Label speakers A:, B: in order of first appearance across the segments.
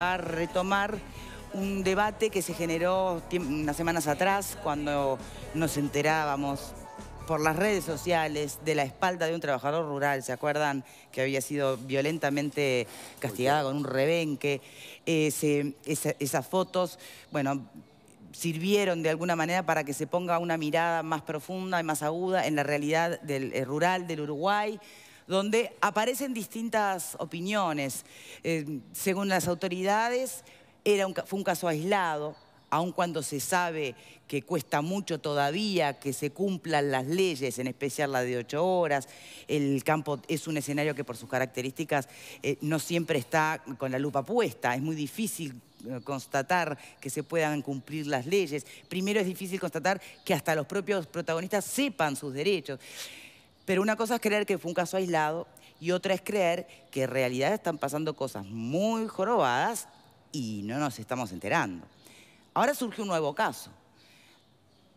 A: a retomar un debate que se generó unas semanas atrás cuando nos enterábamos por las redes sociales de la espalda de un trabajador rural, ¿se acuerdan? Que había sido violentamente castigada con un rebenque. esas fotos, bueno, sirvieron de alguna manera para que se ponga una mirada más profunda y más aguda en la realidad del, eh, rural del Uruguay, donde aparecen distintas opiniones. Eh, según las autoridades, era un, fue un caso aislado, aun cuando se sabe que cuesta mucho todavía que se cumplan las leyes, en especial la de ocho horas, el campo es un escenario que por sus características eh, no siempre está con la lupa puesta, es muy difícil eh, constatar que se puedan cumplir las leyes. Primero es difícil constatar que hasta los propios protagonistas sepan sus derechos. Pero una cosa es creer que fue un caso aislado y otra es creer que en realidad están pasando cosas muy jorobadas y no nos estamos enterando. Ahora surge un nuevo caso.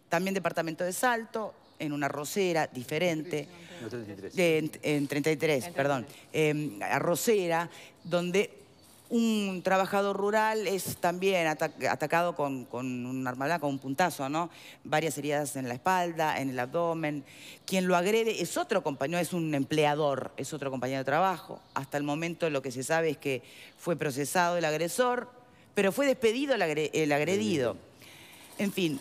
A: También departamento de Salto, en una Rosera diferente. en, 33, perdón. Eh, em, arrocera, donde un trabajador rural es también atacado con, un arma blanca, con un puntazo, ¿no? Varias heridas en la espalda, en el abdomen. Quien lo agrede es otro compañero, es un empleador, es otro compañero de trabajo. Hasta el momento lo que se sabe es que fue procesado el agresor, pero fue despedido el, agredido. En fin,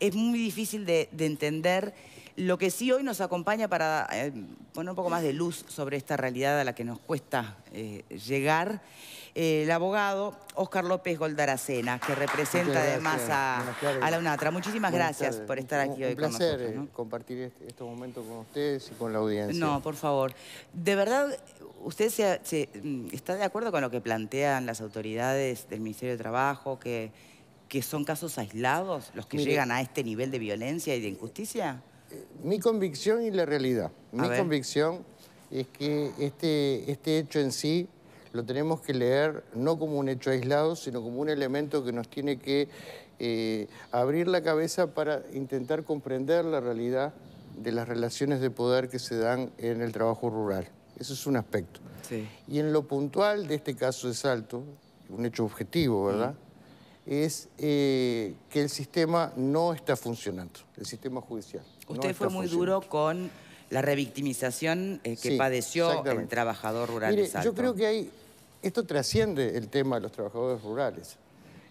A: es muy difícil de, de entender lo que sí hoy nos acompaña para eh, poner un poco más de luz sobre esta realidad a la que nos cuesta eh, llegar, eh, el abogado Óscar López Goldaracena, que representa además a, la UNATRA. Muchísimas gracias por estar aquí hoy un con placer
B: compartir este, estos momentos con ustedes y con la audiencia. No, por favor.
A: De verdad, ¿usted mm, está de acuerdo con lo que plantean las autoridades del Ministerio de Trabajo, que, son casos aislados los que llegan a este nivel de
B: violencia y de injusticia? mi convicción y la realidad. mi convicción es que este, este, hecho en sí lo tenemos que leer no como un hecho aislado, sino como un elemento que nos tiene que eh, abrir la cabeza para intentar comprender la realidad de las relaciones de poder que se dan en el trabajo rural. Eso es un aspecto. Y en lo puntual de este caso de Salto, un hecho objetivo, ¿verdad? Mm. Es eh, que el sistema no está funcionando, el sistema judicial. Usted fue muy duro con la revictimización eh, que padeció el trabajador rural Mire, Yo creo que hay, esto trasciende el tema de los trabajadores rurales.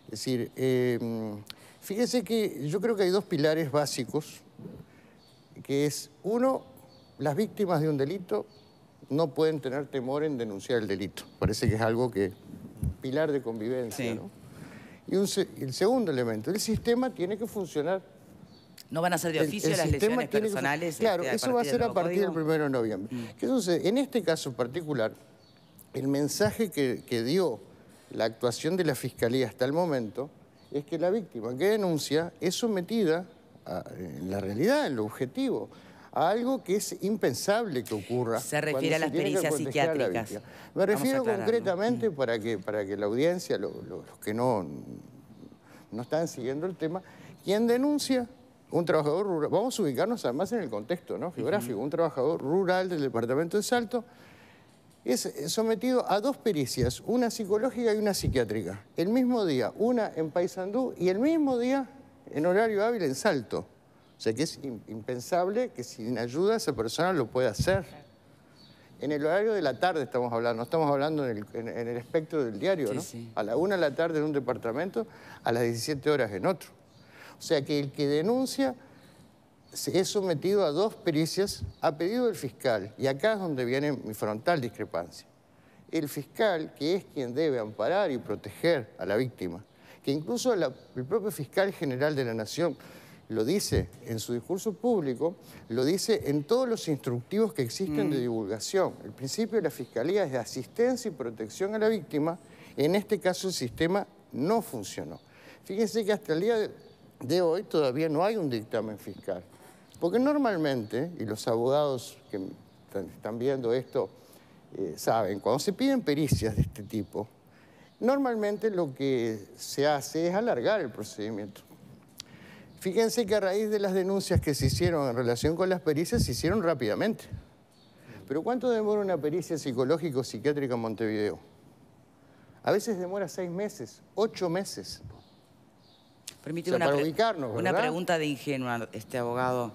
B: Es decir, em, fíjese que yo creo que hay dos pilares básicos, que es, uno, las víctimas de un delito no pueden tener temor en denunciar el delito. Parece que es algo que... pilar de convivencia, ¿no? Y el segundo elemento, el sistema tiene que funcionar no van a ser de oficio las lesiones personales. Este, claro, eso va a ser a partir del 1 de noviembre. Entonces, mm. En este caso particular, el mensaje que, dio la actuación de la Fiscalía hasta el momento es que la víctima que denuncia es sometida a, en la realidad, en lo objetivo, a algo que es impensable que ocurra. Se refiere a las pericias psiquiátricas. Me refiero concretamente, mm. para que, para que la audiencia, los que no, no están siguiendo el tema, quien denuncia un trabajador rural, vamos a ubicarnos además en el contexto geográfico, un trabajador rural del departamento de Salto es eh, sometido a dos pericias, una psicológica y una psiquiátrica, el mismo día, una en Paysandú y el mismo día en horario hábil en Salto. O sea que es impensable que sin ayuda esa persona lo pueda hacer. En el horario de la tarde estamos hablando, no estamos hablando en el, espectro del diario, ¿no? A la una de la tarde en un departamento, a las 17 horas en otro. O sea que el que denuncia es sometido a dos pericias a pedido del fiscal. Y acá es donde viene mi frontal discrepancia. El fiscal, que es quien debe amparar y proteger a la víctima, que incluso el propio fiscal general de la Nación lo dice en su discurso público, lo dice en todos los instructivos que existen de mm. divulgación. El principio de la fiscalía es de asistencia y protección a la víctima. En este caso el sistema no funcionó. Fíjense que hasta el día de, de hoy todavía no hay un dictamen fiscal. Porque normalmente, y los abogados que están viendo esto eh, saben, cuando se piden pericias de este tipo, normalmente lo que se hace es alargar el procedimiento. Fíjense que a raíz de las denuncias que se hicieron en relación con las pericias, se hicieron rápidamente. Pero ¿cuánto demora una pericia psicológico-psiquiátrica en Montevideo? A veces demora seis meses, ocho meses. Permíteme una, pregunta
A: de ingenua, este abogado.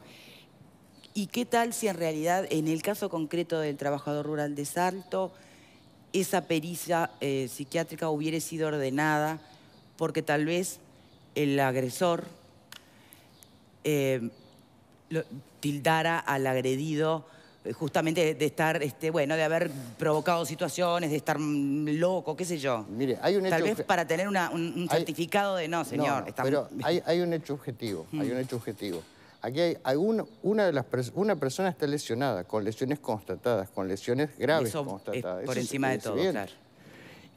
A: ¿Y qué tal si en realidad, en el caso concreto del trabajador rural de Salto, esa pericia eh, psiquiátrica hubiera sido ordenada porque tal vez el agresor eh, tildara al agredido justamente de estar, este, bueno, de haber provocado situaciones, de estar loco, qué sé yo. Mire, hay un Tal hecho... Tal vez para tener un, certificado de no, señor. pero
B: hay, un hecho objetivo, hay un mm. hecho objetivo. Aquí hay, una, de las, una persona está lesionada, con lesiones constatadas, con lesiones graves constatadas. por encima de todo,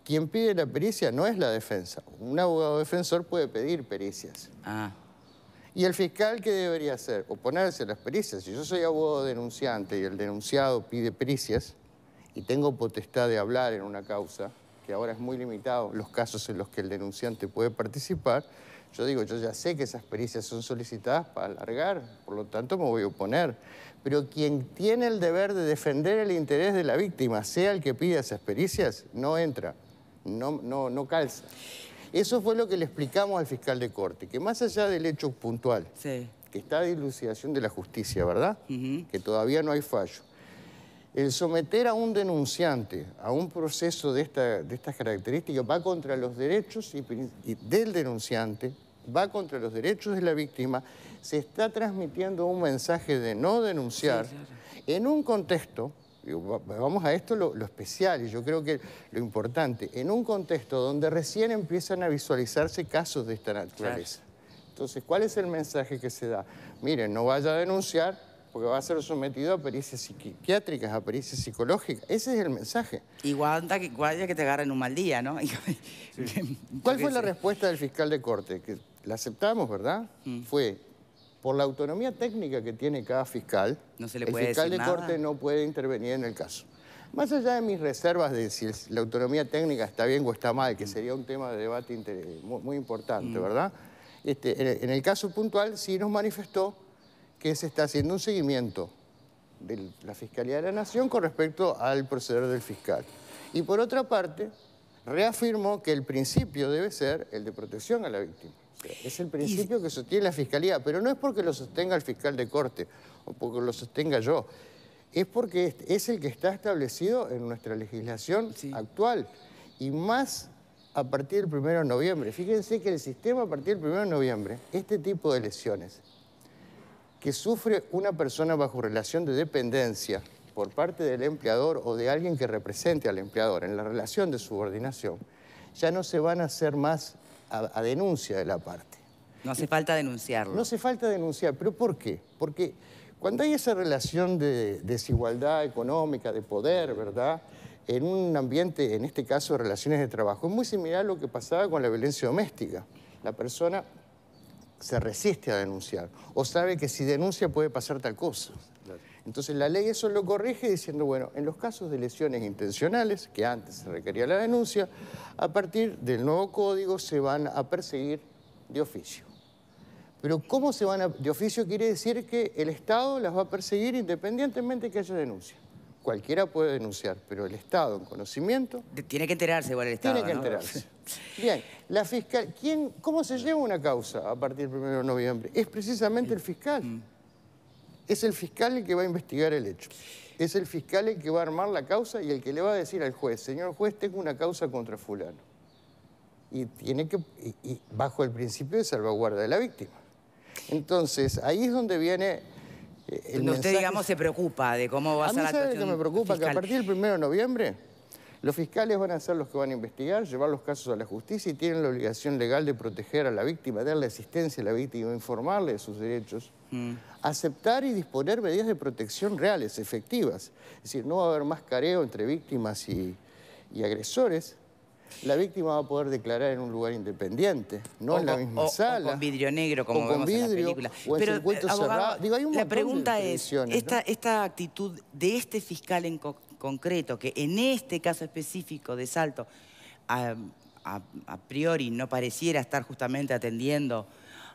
B: Quien pide la pericia no es la defensa. Un abogado defensor puede pedir pericias. Ah. ¿Y el fiscal qué debería hacer? Oponerse a las pericias. Si yo soy abogado denunciante y el denunciado pide pericias y tengo potestad de hablar en una causa, que ahora es muy limitado los casos en los que el denunciante puede participar, yo digo, yo ya sé que esas pericias son solicitadas para alargar, por lo tanto me voy a oponer. Pero quien tiene el deber de defender el interés de la víctima, sea el que pide esas pericias, no entra, no, no, no calza. Eso fue lo que le explicamos al fiscal de corte, que más allá del hecho puntual, que está de dilucidación de la justicia, ¿verdad? Que todavía no hay fallo. El someter a un denunciante a un proceso de, esta, de estas características va contra los derechos del denunciante, va contra los derechos de la víctima, se está transmitiendo un mensaje de no denunciar en un contexto Vamos a esto lo, especial y yo creo que lo importante, en un contexto donde recién empiezan a visualizarse casos de esta naturaleza. Entonces, ¿cuál es el mensaje que se da? Miren, no vaya a denunciar porque va a ser sometido a pericias psiquiátricas, a pericias psicológicas. Ese es el mensaje. Igual que, que te agarren un mal día, ¿no? ¿Cuál fue la respuesta del fiscal de corte? Que la aceptamos, ¿verdad? Mm. Fue, por la autonomía técnica que tiene cada fiscal, el fiscal de corte no puede intervenir en el caso. Más allá de mis reservas de si la autonomía técnica está bien o está mal, que mm. sería un tema de debate muy, importante, mm. ¿verdad? Este, en el caso puntual sí nos manifestó que se está haciendo un seguimiento de la Fiscalía de la Nación con respecto al proceder del fiscal. Y por otra parte, reafirmó que el principio debe ser el de protección a la víctima. Es el principio que sostiene la Fiscalía, pero no es porque lo sostenga el fiscal de corte o porque lo sostenga yo. Es porque es el que está establecido en nuestra legislación actual y más a partir del 1 de noviembre. Fíjense que el sistema a partir del 1 de noviembre, este tipo de lesiones que sufre una persona bajo relación de dependencia por parte del empleador o de alguien que represente al empleador en la relación de subordinación, ya no se van a hacer más a, denuncia de la parte. No hace falta denunciarlo. No hace falta denunciar, pero ¿por qué? Porque cuando hay esa relación de desigualdad económica, de poder, ¿verdad? En un ambiente, en este caso, de relaciones de trabajo, es muy similar a lo que pasaba con la violencia doméstica. La persona se resiste a denunciar o sabe que si denuncia puede pasar tal cosa. Entonces la ley eso lo corrige diciendo, bueno, en los casos de lesiones intencionales, que antes se requería la denuncia, a partir del nuevo código se van a perseguir de oficio. Pero ¿cómo se van a...? De oficio quiere decir que el Estado las va a perseguir independientemente que haya denuncia. Cualquiera puede denunciar, pero el Estado en conocimiento... Tiene que enterarse igual el Estado, Tiene que enterarse. Bien, la fiscal... ¿quién, ¿Cómo se lleva una causa a partir del 1 de noviembre? Es precisamente el fiscal. Mm. Es el fiscal el que va a investigar el hecho. Es el fiscal el que va a armar la causa y el que le va a decir al juez, señor juez, tengo una causa contra fulano. Y tiene que, y, bajo el principio de salvaguarda de la víctima. Entonces, ahí es donde viene eh, el Usted, digamos, se preocupa de cómo va a, a sabe que me preocupa? Que a partir del 1 de noviembre los fiscales van a ser los que van a investigar, llevar los casos a la justicia y tienen la obligación legal de proteger a la víctima, darle asistencia a la víctima, informarle de sus derechos, mm. aceptar y disponer medidas de protección reales, efectivas. Es decir, no va a haber más careo entre víctimas y, agresores. La víctima va a poder declarar en un lugar independiente, no en la misma sala. O con vidrio negro, como vemos en la película. O Pero, eh, abogado, la pregunta es, esta,
A: actitud de este fiscal en, concreto, que en este caso específico de Salto, a, priori no pareciera estar justamente atendiendo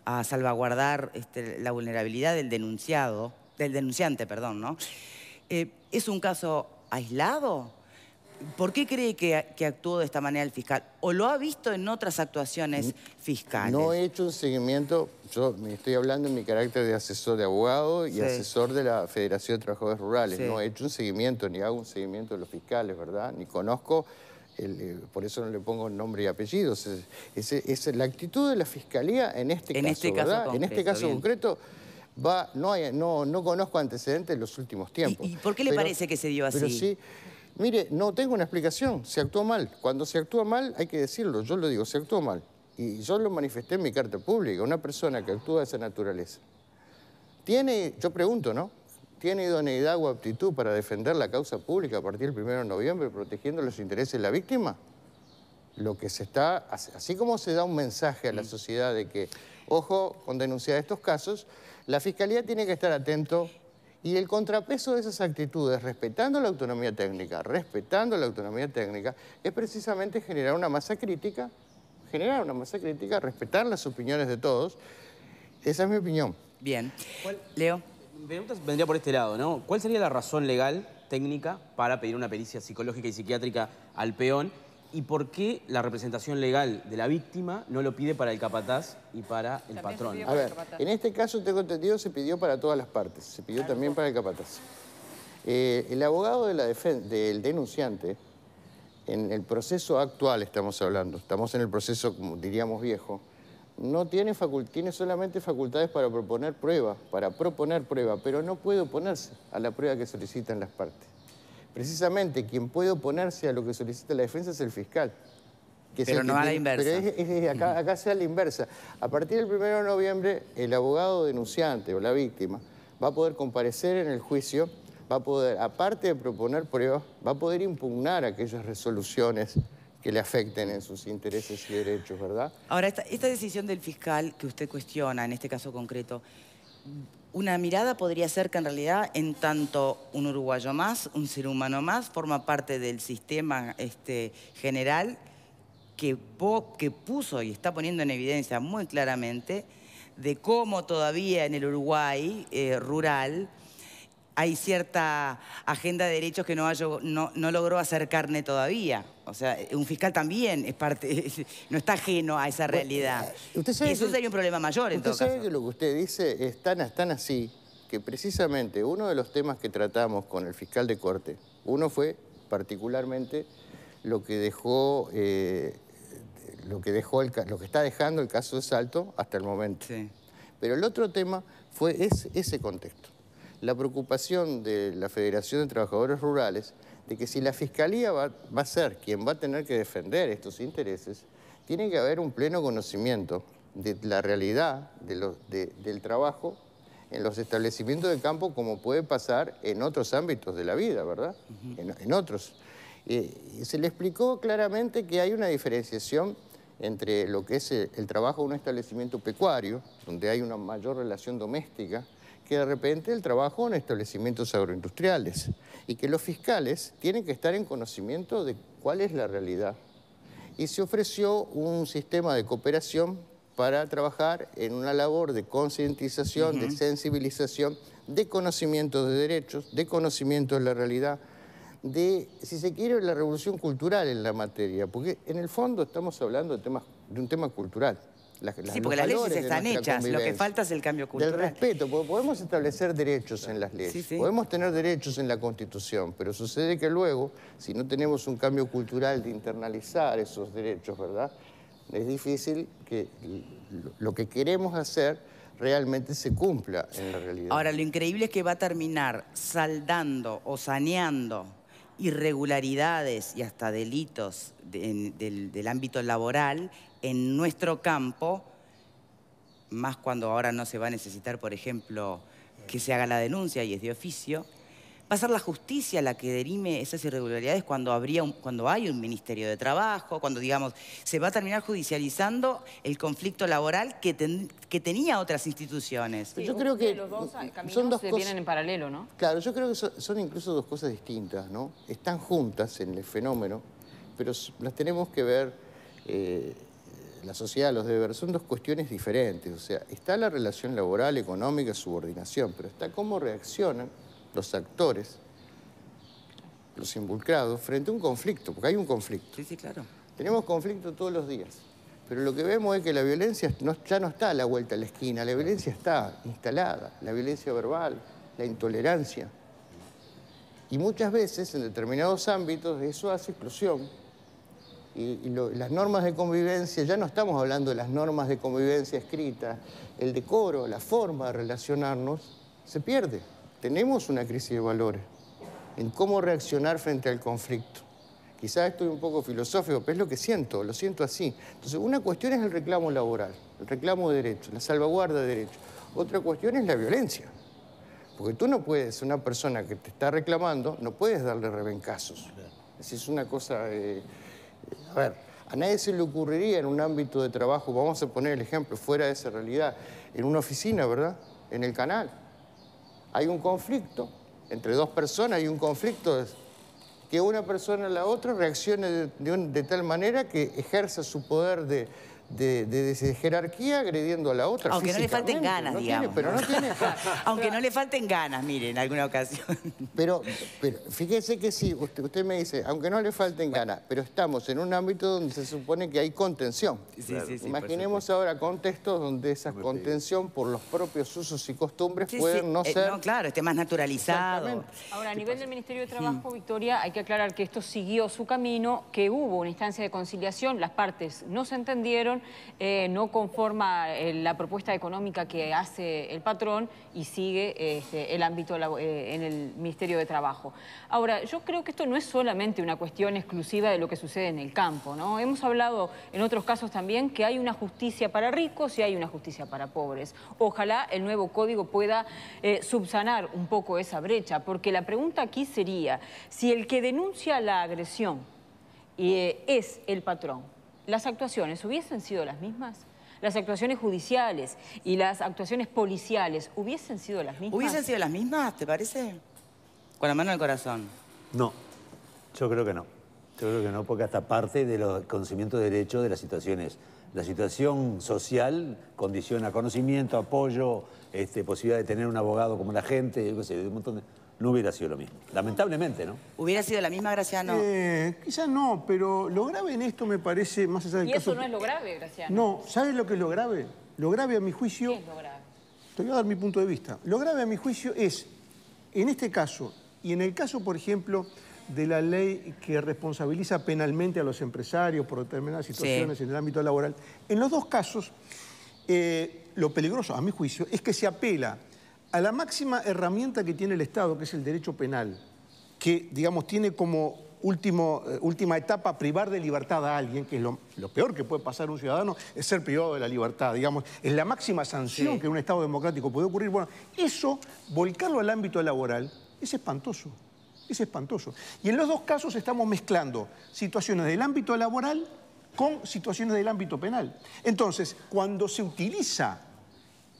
A: a salvaguardar este, la vulnerabilidad del denunciado, del denunciante, perdón, ¿no? Eh, ¿Es un caso aislado? ¿Por qué cree que, actuó de esta manera el fiscal? ¿O lo ha visto en otras actuaciones
B: fiscales? No he hecho un seguimiento, yo me estoy hablando en mi carácter de asesor de abogado y asesor de la Federación de Trabajadores Rurales. No he hecho un seguimiento, ni hago un seguimiento de los fiscales, ¿verdad? Ni conozco, eh, por eso no le pongo nombre y apellidos. Es, la actitud de la fiscalía en este caso, este en este caso concreto... Va, no, conozco antecedentes en los últimos tiempos. ¿Y, por qué le parece que se dio así? Pero sí, Mire, no tengo una explicación, se actuó mal. Cuando se actúa mal, hay que decirlo, yo lo digo, se actuó mal. Y yo lo manifesté en mi carta pública, una persona que actúa de esa naturaleza. Tiene, yo pregunto, ¿no? ¿Tiene idoneidad o aptitud para defender la causa pública a partir del 1 de noviembre, protegiendo los intereses de la víctima? Lo que se está, así como se da un mensaje a la mm. sociedad de que, ojo, con denunciar estos casos, la Fiscalía tiene que estar atento y el contrapeso de esas actitudes, respetando la autonomía técnica, respetando la autonomía técnica, es precisamente generar una masa crítica, generar una masa crítica, respetar las opiniones de todos. Esa es mi opinión. Bien. Leo.
A: Mi pregunta vendría por este lado, ¿no? ¿Cuál sería la razón legal, técnica, para pedir una pericia psicológica y psiquiátrica al peón? ¿Y por qué la representación legal de la víctima no lo pide para el capataz y para el patrón? a ver, en
B: este caso tengo entendido se pidió para todas las partes, se pidió también para el capataz. Eh, el abogado de la del denunciante, en el proceso actual estamos hablando, estamos en el proceso, como diríamos viejo, no tiene, tiene solamente facultades para proponer prueba, para proponer prueba, pero no puede oponerse a la prueba que solicitan las partes. Precisamente quien puede oponerse a lo que solicita la defensa es el fiscal. Que pero no a la inversa. acá, sea la inversa. A partir del 1 de noviembre, el abogado denunciante o la víctima va a poder comparecer en el juicio, va a poder, aparte de proponer pruebas, va a poder impugnar aquellas resoluciones que le afecten en sus intereses y derechos, ¿verdad?
A: Ahora, esta decisión del fiscal que usted cuestiona, en este caso concreto, una mirada podría ser que en realidad, en tanto un uruguayo más, un ser humano más, forma parte del sistema este, general que, que puso y está poniendo en evidencia muy claramente de cómo todavía en el Uruguay eh, rural hay cierta agenda de derechos que no, logró hacer carne todavía. O sea, un fiscal también no está ajeno a esa realidad. Eh, eso sería un problema mayor, en usted sabe
B: que lo que usted dice es tan, así que precisamente uno de los temas que tratamos con el fiscal de corte, uno fue particularmente lo que dejó, eh, lo, que está dejando el caso de Salto hasta el momento. Pero el otro tema fue ese contexto la preocupación de la Federación de Trabajadores Rurales de que si la Fiscalía va, a ser quien va a tener que defender estos intereses, tiene que haber un pleno conocimiento de la realidad del trabajo en los establecimientos de campo como puede pasar en otros ámbitos de la vida, ¿verdad? en, otros. Eh, se le explicó claramente que hay una diferenciación entre lo que es el, trabajo de un establecimiento pecuario, donde hay una mayor relación doméstica, de repente el trabajo en establecimientos agroindustriales y que los fiscales tienen que estar en conocimiento de cuál es la realidad. Y se ofreció un sistema de cooperación para trabajar en una labor de concientización, de sensibilización, de conocimiento de derechos, de conocimiento de la realidad, de, si se quiere, la revolución cultural en la materia, porque en el fondo estamos hablando de, temas, de un tema cultural sí, porque las leyes están hechas, lo que falta es el cambio cultural. Del respeto, porque podemos establecer derechos en las leyes, podemos tener derechos en la Constitución, pero sucede que luego, si no tenemos un cambio cultural de internalizar esos derechos, ¿verdad? Es difícil que lo que queremos hacer realmente se cumpla
A: en la realidad. Ahora, lo increíble es que va a terminar saldando o saneando irregularidades y hasta delitos del ámbito laboral en nuestro campo, más cuando ahora no se va a necesitar, por ejemplo, que se haga la denuncia y es de oficio. Va a ser la justicia la que derime esas irregularidades cuando, habría un, cuando hay un Ministerio de Trabajo, cuando, digamos, se va a terminar judicializando el conflicto laboral que, tenía otras instituciones. yo creo que son dos se vienen en paralelo, ¿no?
B: Claro, yo creo que son, incluso dos cosas distintas, ¿no? Están juntas en el fenómeno, pero las tenemos que ver... Eh, la sociedad los debe ver, son dos cuestiones diferentes. O sea, está la relación laboral, económica, subordinación, pero está cómo reaccionan los actores, los involucrados, frente a un conflicto, porque hay un conflicto. Sí, sí, claro. Tenemos conflicto todos los días. Pero lo que vemos es que la violencia ya no está a la vuelta de la esquina, la violencia está instalada, la violencia verbal, la intolerancia. Y muchas veces, en determinados ámbitos, eso hace exclusión. Y, las normas de convivencia, ya no estamos hablando de las normas de convivencia escritas, el decoro, la forma de relacionarnos, se pierde tenemos una crisis de valores, en cómo reaccionar frente al conflicto. Quizás estoy un poco filosófico, pero es lo que siento, lo siento así. Entonces, una cuestión es el reclamo laboral, el reclamo de derechos, la salvaguarda de derechos. Otra cuestión es la violencia. Porque tú no puedes, una persona que te está reclamando, no puedes darle rebencazos. Es una cosa... Eh, a ver, a nadie se le ocurriría en un ámbito de trabajo, vamos a poner el ejemplo, fuera de esa realidad, en una oficina, ¿verdad? En el canal hay un conflicto entre dos personas, hay un conflicto que una persona a la otra reaccione de tal manera que ejerza su poder de, de, jerarquía agrediendo a la otra. Aunque no le falten ganas, digamos. Aunque no le falten ganas, mire, en alguna ocasión. Pero, pero fíjese que sí, usted, usted, me dice, aunque no le falten ganas, pero estamos en un ámbito donde se supone que hay contención. Imaginemos ahora contextos donde esa contención por los propios usos y costumbres pueden no eh, ser...
A: claro, esté más naturalizado. Ahora, a nivel del Ministerio de Trabajo, Victoria, hay que aclarar que esto siguió su camino, que hubo una instancia de conciliación, las partes no se entendieron eh, no conforma eh, la propuesta económica que hace el patrón y sigue este, el ámbito eh, en el Ministerio de Trabajo. Ahora, yo creo que esto no es solamente una cuestión exclusiva de lo que sucede en el campo, ¿no? Hemos hablado en otros casos también que hay una justicia para ricos y hay una justicia para pobres. Ojalá el nuevo código pueda subsanar un poco esa brecha, porque la pregunta aquí sería, si el que denuncia la agresión es el patrón, las actuaciones hubiesen sido las mismas? ¿Las actuaciones judiciales y las actuaciones policiales hubiesen sido las mismas? ¿Hubiesen sido las mismas, te parece?
C: Con la mano al corazón. No, yo creo que no. Yo creo que no, porque hasta parte de los conocimientos de derecho de las situaciones. La situación social condiciona conocimiento, apoyo, este, posibilidad de tener un abogado como la gente, yo un montón de no hubiera sido lo mismo. Lamentablemente, ¿no?
A: ¿Hubiera sido la misma,
C: Graciano? Eh, quizás no, pero lo grave en esto me parece, más allá del ¿Y eso no es lo grave, Graciano? No, ¿sabes lo que es lo grave? Lo grave a mi juicio... ¿Qué es lo grave? Te voy a dar mi punto de vista. Lo grave a mi juicio es, en este caso, y en el caso, por ejemplo, de la ley que responsabiliza penalmente a los empresarios por determinadas situaciones en el ámbito laboral, en los dos casos, eh, lo peligroso, a mi juicio, es que se apela a la máxima herramienta que tiene el Estado, que es el derecho penal, que, digamos, tiene como eh, última etapa privar de libertad a alguien, que es lo, peor que puede pasar a un ciudadano, es ser privado de la libertad, digamos. Es la máxima sanción que en un Estado democrático puede ocurrir. Bueno, eso, volcarlo al ámbito laboral, es espantoso. Es espantoso. Y en los dos casos estamos mezclando situaciones del ámbito laboral con situaciones del ámbito penal. Entonces, cuando se utiliza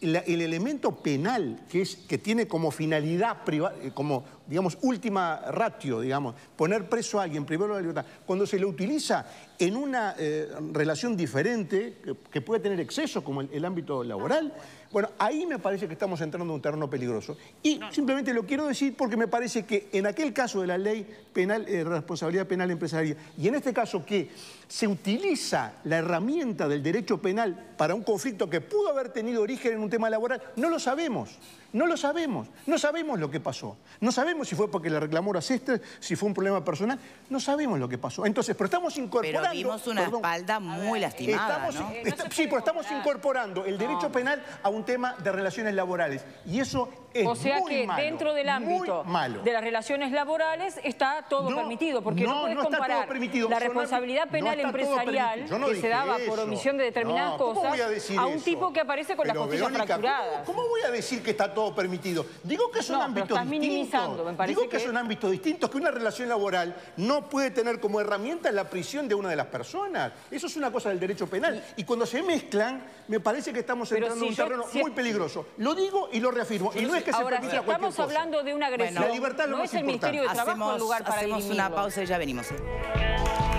C: el elemento penal, que, es, que tiene como finalidad, priva, eh, como, digamos, última ratio, digamos, poner preso a alguien, primero la libertad, cuando se lo utiliza en una eh, relación diferente, que, puede tener exceso, como el, ámbito laboral, bueno. ahí me parece que estamos entrando en un terreno peligroso. Y simplemente lo quiero decir porque me parece que en aquel caso de la ley penal, eh, responsabilidad penal empresarial, y en este caso que se utiliza la herramienta del derecho penal para un conflicto que pudo haber tenido origen en un tema laboral, no lo sabemos, no lo sabemos, no sabemos lo que pasó, no sabemos sabemos si fue porque le reclamó a si fue un problema personal. No sabemos lo que pasó. Entonces, pero estamos incorporando... Pero vimos una espalda muy eh, lastimada, estamos, eh, sí, pero estamos incorporando el derecho penal a un tema de relaciones laborales. Y eso o sea que dentro del ámbito
A: de las relaciones laborales está todo permitido, porque no, puedes comparar la responsabilidad penal empresarial que se daba por omisión de determinadas cosas a, un tipo que aparece con la las costillas
C: ¿cómo, voy a decir que está todo permitido? Digo que son ámbito. estás distinto. Minimizando, me parece Digo que, es un ámbito distinto, que una relación laboral no puede tener como herramienta la prisión de una de las personas. Eso es una cosa del derecho penal. Y, cuando se mezclan, me parece que estamos entrando en un terreno muy peligroso. Lo digo y lo reafirmo. Ahora, si estamos hablando de una agresión, no es el importante. Ministerio de Trabajo hacemos, un lugar para Hacemos una pausa y
A: ya venimos. ¿eh?